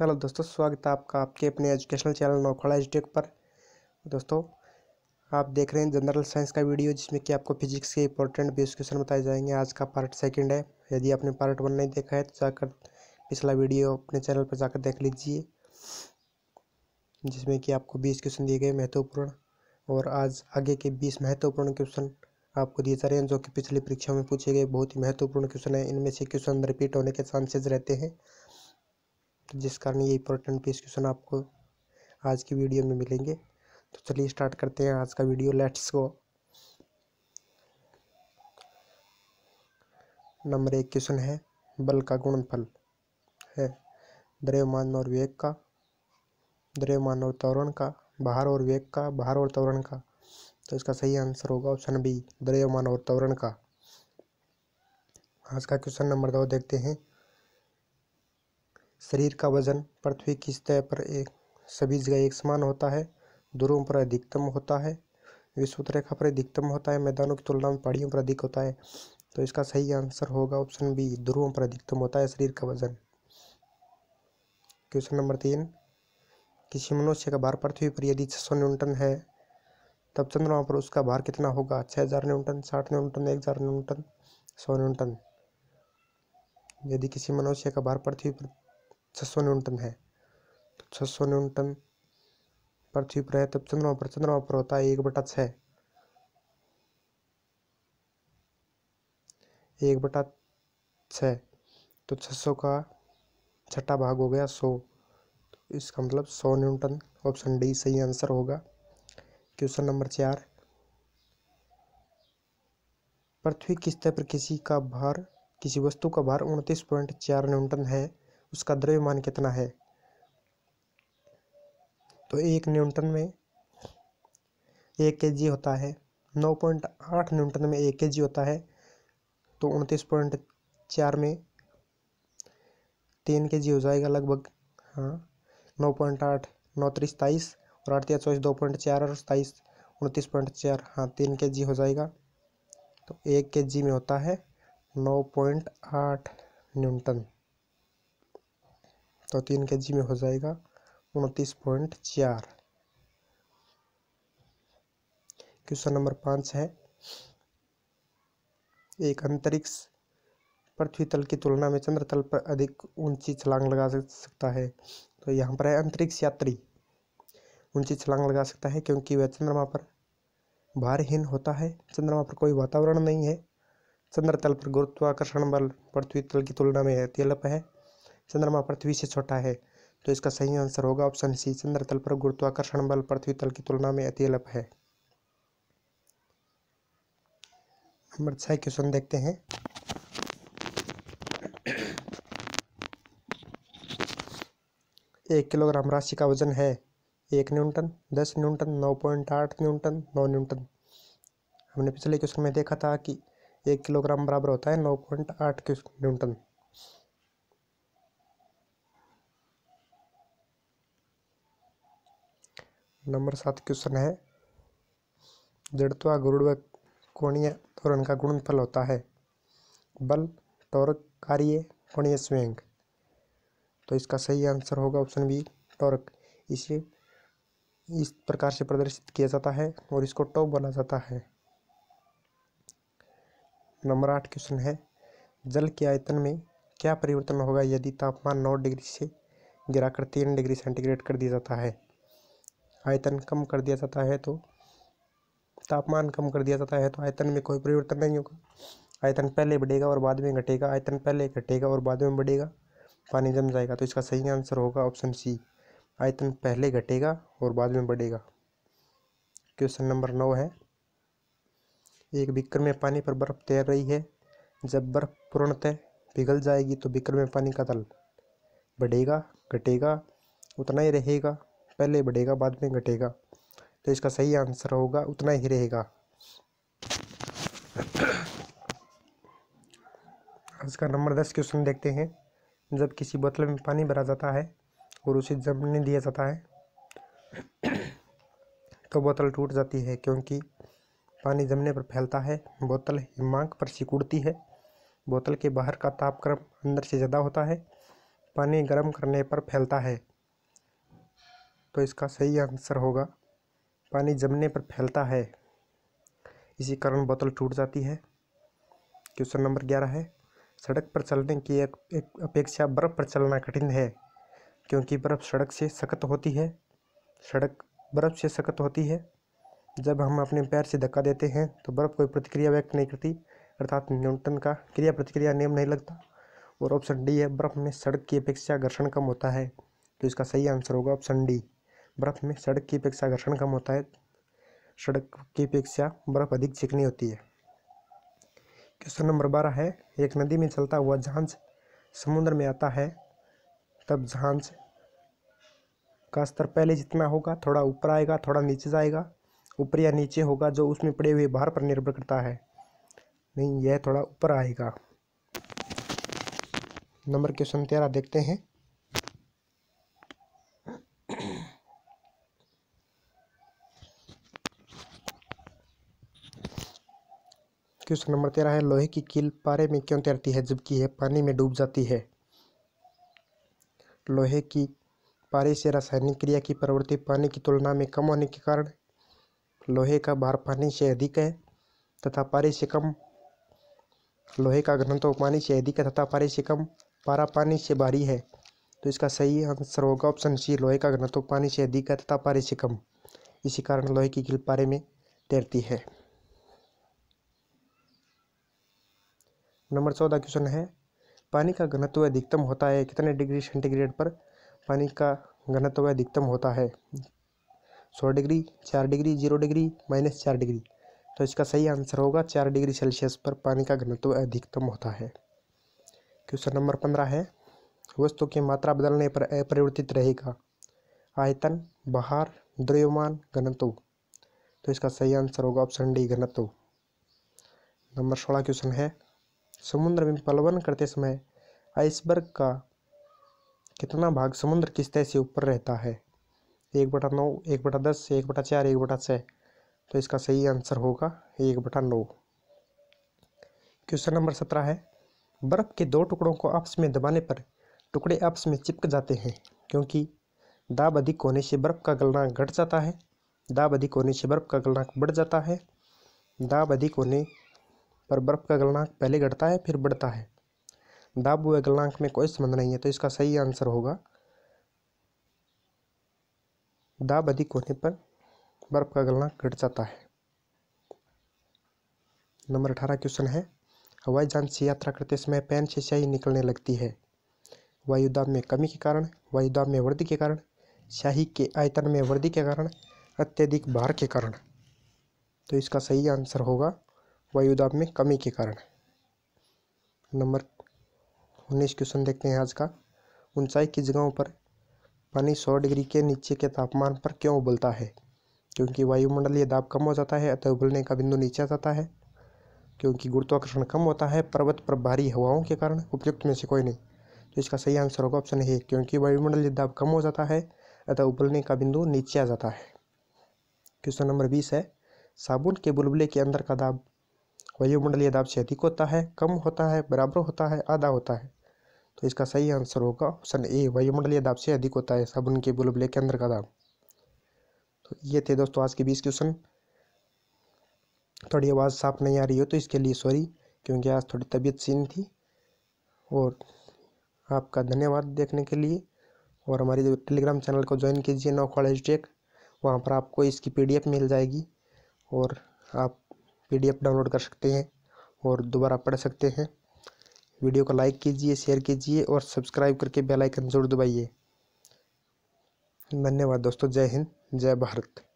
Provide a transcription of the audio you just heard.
hello दोस्तों स्वागत है आपका आपके अपने एजुकेशनल चैनल नौखड़ा एजुटेक पर दोस्तों आप देख रहे हैं जनरल साइंस का वीडियो जिसमें कि आपको फिजिक्स के इंपॉर्टेंट बेस क्वेश्चन बताए जाएंगे आज का पार्ट सेकंड है यदि आपने पार्ट वन नहीं देखा है तो जाकर पिछला वीडियो अपने चैनल पर जाकर देख लीजिए जिसमें कि आपको बीस क्वेश्चन दिए गए महत्वपूर्ण और आज आगे के बीस महत्वपूर्ण क्वेश्चन आपको दिए जा रहे हैं जो कि पिछली परीक्षा में पूछे गए बहुत ही महत्वपूर्ण क्वेश्चन है इनमें से क्वेश्चन रिपीट होने के चांसेज रहते हैं तो जिस कारण ये इंपॉर्टेंट पीस क्वेश्चन आपको आज की वीडियो में मिलेंगे तो चलिए स्टार्ट करते हैं आज का वीडियो लेट्स गो नंबर एक क्वेश्चन है बल का गुणनफल है द्रव्यमान और वेग का द्रव्यमान और त्वरण का बाहर और वेग का बाहर और त्वरण का तो इसका सही आंसर होगा ऑप्शन बी द्रव्यमान और त्वरण का आज का क्वेश्चन नंबर दो देखते हैं शरीर का वजन पृथ्वी की सतह पर एक सभी जगह एक समान होता है ध्रुवों पर अधिकतम होता है विश्व रेखा पर अधिकतम होता है मैदानों की तुलना में पहाड़ियों पर अधिक होता है तो इसका सही आंसर होगा ऑप्शन बी ध्रुवों पर अधिकतम होता है शरीर का वजन क्वेश्चन नंबर तीन किसी मनुष्य का भार पृथ्वी पर यदि छः सौ न्यूटन है तब चंद्रमा पर उसका भार कितना होगा छः हज़ार न्यूटन साठ न्यूटन एक हज़ार न्यूटन सौ न्यूटन यदि किसी मनुष्य का भार पृथ्वी पर छः सौ न्यूनतम है तो छः सौ न्यूनतम पृथ्वी पर है तब चंद्रमा पर चंद्रमा पर होता है एक बटा छः एक बटा छः तो छः सौ का छठा भाग हो गया सौ तो इसका मतलब सौ न्यूनतम ऑप्शन डी सही आंसर होगा क्वेश्चन नंबर चार पृथ्वी की सतह पर किसी का भार किसी वस्तु का भार उनतीस पॉइंट चार न्यूनतम है उसका द्रव्यमान कितना है तो एक न्यूटन में एक के जी होता है नौ पॉइंट आठ न्यूटन में एक के जी होता है तो उनतीस पॉइंट चार में तीन के जी हो जाएगा लगभग हाँ नौ पॉइंट आठ नौ तीस तेईस और आठ चौबीस दो पॉइंट चार और सताईस उनतीस पॉइंट चार हाँ तीन के जी हो जाएगा तो एक के जी में होता है नौ पॉइंट आठ न्यूटन तो तीन के जी में हो जाएगा उनतीस पॉइंट चार क्वेश्चन नंबर पाँच है एक अंतरिक्ष पृथ्वी तल की तुलना में चंद्र तल पर अधिक ऊंची छलांग लगा सकता है तो यहाँ पर है अंतरिक्ष यात्री ऊंची छलांग लगा सकता है क्योंकि वह चंद्रमा पर भारहीन होता है चंद्रमा पर कोई वातावरण नहीं है चंद्र तल पर गुरुत्वाकर्षण बल पृथ्वी तल की तुलना में अत्यल्प है चंद्रमा पृथ्वी से छोटा है तो इसका सही आंसर होगा ऑप्शन सी चंद्र तल पर गुरुत्वाकर्षण बल पृथ्वी तल की तुलना में अत्यल्प है नंबर छः क्वेश्चन देखते हैं एक किलोग्राम राशि का वजन है एक न्यूटन दस न्यूटन नौ पॉइंट आठ न्यूटन नौ न्यूटन हमने पिछले क्वेश्चन में देखा था कि एक किलोग्राम बराबर होता है नौ पॉइंट आठ न्यूटन नंबर सात क्वेश्चन है जड़त्वा गुरुड़ व कोणीय त्वरण का गुणनफल होता है बल टॉर्क कार्य कोणीय स्वयं तो इसका सही आंसर होगा ऑप्शन बी टॉर्क इसे इस प्रकार से प्रदर्शित किया जाता है और इसको टॉप बना जाता है नंबर आठ क्वेश्चन है जल के आयतन में क्या परिवर्तन होगा यदि तापमान नौ डिग्री से गिराकर तीन डिग्री सेंटीग्रेड कर दिया जाता है आयतन कम कर दिया जाता है तो तापमान कम कर दिया जाता है तो आयतन में कोई परिवर्तन नहीं होगा आयतन पहले बढ़ेगा और बाद में घटेगा आयतन पहले घटेगा और बाद में बढ़ेगा पानी जम जाएगा तो इसका सही आंसर होगा ऑप्शन सी आयतन पहले घटेगा और बाद में बढ़ेगा क्वेश्चन नंबर नौ है एक बिक्र में पानी पर बर्फ़ तैर रही है जब बर्फ़ पूर्णतः पिघल जाएगी तो बिक्र में पानी का तल बढ़ेगा घटेगा उतना ही रहेगा पहले बढ़ेगा बाद में घटेगा तो इसका सही आंसर होगा उतना ही रहेगा इसका नंबर दस क्वेश्चन देखते हैं जब किसी बोतल में पानी भरा जाता है और उसे जमने दिया जाता है तो बोतल टूट जाती है क्योंकि पानी जमने पर फैलता है बोतल हिमांक पर सिकुड़ती है बोतल के बाहर का तापक्रम अंदर से ज़्यादा होता है पानी गर्म करने पर फैलता है तो इसका सही आंसर होगा पानी जमने पर फैलता है इसी कारण बोतल टूट जाती है क्वेश्चन नंबर ग्यारह है सड़क पर चलने की एक, एक अपेक्षा बर्फ़ पर चलना कठिन है क्योंकि बर्फ़ सड़क से सख्त होती है सड़क बर्फ़ से सख्त होती है जब हम अपने पैर से धक्का देते हैं तो बर्फ़ कोई प्रतिक्रिया व्यक्त नहीं करती अर्थात न्यूटन का क्रिया प्रतिक्रिया नियम नहीं लगता और ऑप्शन डी है बर्फ़ में सड़क की अपेक्षा घर्षण कम होता है तो इसका सही आंसर होगा ऑप्शन डी बर्फ़ में सड़क की अपेक्षा घर्षण कम होता है सड़क की अपेक्षा बर्फ़ अधिक चिकनी होती है क्वेश्चन नंबर बारह है एक नदी में चलता हुआ झांझ समुद्र में आता है तब झांझ का स्तर पहले जितना होगा थोड़ा ऊपर आएगा थोड़ा नीचे जाएगा ऊपर या नीचे होगा जो उसमें पड़े हुए भार पर निर्भर करता है नहीं यह थोड़ा ऊपर आएगा नंबर क्वेश्चन तेरह देखते हैं क्वेश्चन नंबर तेरह है लोहे की कील पारे में क्यों तैरती है जबकि यह पानी में डूब जाती है लोहे की पारे से रासायनिक क्रिया की प्रवृत्ति पानी की तुलना में कम होने के कारण लोहे का भार पानी से अधिक है तथा पारे से कम लोहे का घनत्व पानी से अधिक है तथा पारे से कम पारा पानी से भारी है तो इसका सही आंसर होगा ऑप्शन सी लोहे का घनत्व पानी से अधिक है तथा पारे से कम इसी कारण लोहे की गिल पारे में तैरती है नंबर चौदह क्वेश्चन है पानी का घनत्व अधिकतम होता है कितने डिग्री सेंटीग्रेड पर पानी का घनत्व अधिकतम होता है सौ डिग्री चार डिग्री जीरो डिग्री माइनस चार डिग्री तो इसका सही आंसर होगा चार डिग्री सेल्सियस पर पानी का घनत्व अधिकतम होता है क्वेश्चन नंबर पंद्रह है वस्तु की मात्रा बदलने पर अपरिवर्तित रहेगा आयतन बहार द्रव्यमान घनत्व तो इसका सही आंसर होगा ऑप्शन डी घनत्व नंबर सोलह क्वेश्चन है समुद्र में पलवन करते समय आइसबर्ग का कितना भाग समुद्र की सतह से ऊपर रहता है एक बटा नौ एक बटा दस एक बटा चार एक बटा छः तो इसका सही आंसर होगा एक बटा नौ क्वेश्चन नंबर सत्रह है बर्फ़ के दो टुकड़ों को आपस में दबाने पर टुकड़े आपस में चिपक जाते हैं क्योंकि दाब अधिक होने से बर्फ़ का गलनाक घट जाता है दाब अधिक होने से बर्फ़ का गलनाक बढ़ जाता है दाब अधिक होने पर बर्फ़ का गलनांक पहले घटता है फिर बढ़ता है दाब व गलनांक में कोई संबंध नहीं है तो इसका सही आंसर होगा दाब अधिक होने पर बर्फ़ का गलनांक घट जाता है नंबर अठारह क्वेश्चन है हवाई जहाज से यात्रा करते समय पैन से स्याही निकलने लगती है वायुदाब में कमी के कारण वायुदाब में वृद्धि के कारण स्याही के आयतन में वृद्धि के कारण अत्यधिक भार के कारण तो इसका सही आंसर होगा वायुदाब में कमी के कारण नंबर उन्नीस क्वेश्चन देखते हैं आज का ऊंचाई की जगहों पर पानी सौ डिग्री के नीचे के तापमान पर क्यों उबलता है क्योंकि वायुमंडलीय दाब कम हो जाता है अतः उबलने का बिंदु नीचे जाता है क्योंकि गुरुत्वाकर्षण कम होता है पर्वत पर भारी हवाओं के कारण उपयुक्त में से कोई नहीं तो इसका सही आंसर होगा ऑप्शन ए क्योंकि वायुमंडलीय दाब कम हो जाता है अतः उबलने का बिंदु नीचे आ जाता है क्वेश्चन नंबर बीस है साबुन के बुलबुले के अंदर का दाब वायुमंडलीय दाब से अधिक होता है कम होता है बराबर होता है आधा होता है तो इसका सही आंसर होगा ऑप्शन ए वायुमंडलीय दाब से अधिक होता है साबुन के बुलबुले के अंदर का दाब तो ये थे दोस्तों आज के बीस क्वेश्चन थोड़ी आवाज़ साफ नहीं आ रही हो तो इसके लिए सॉरी क्योंकि आज थोड़ी तबीयत सीन थी और आपका धन्यवाद देखने के लिए और हमारी जो टेलीग्राम चैनल को ज्वाइन कीजिए नो कॉलेज टेक वहाँ पर आपको इसकी पीडीएफ मिल जाएगी और आप पी डाउनलोड कर सकते हैं और दोबारा पढ़ सकते हैं वीडियो को लाइक कीजिए शेयर कीजिए और सब्सक्राइब करके बेल आइकन जरूर दबाइए धन्यवाद दोस्तों जय हिंद जय भारत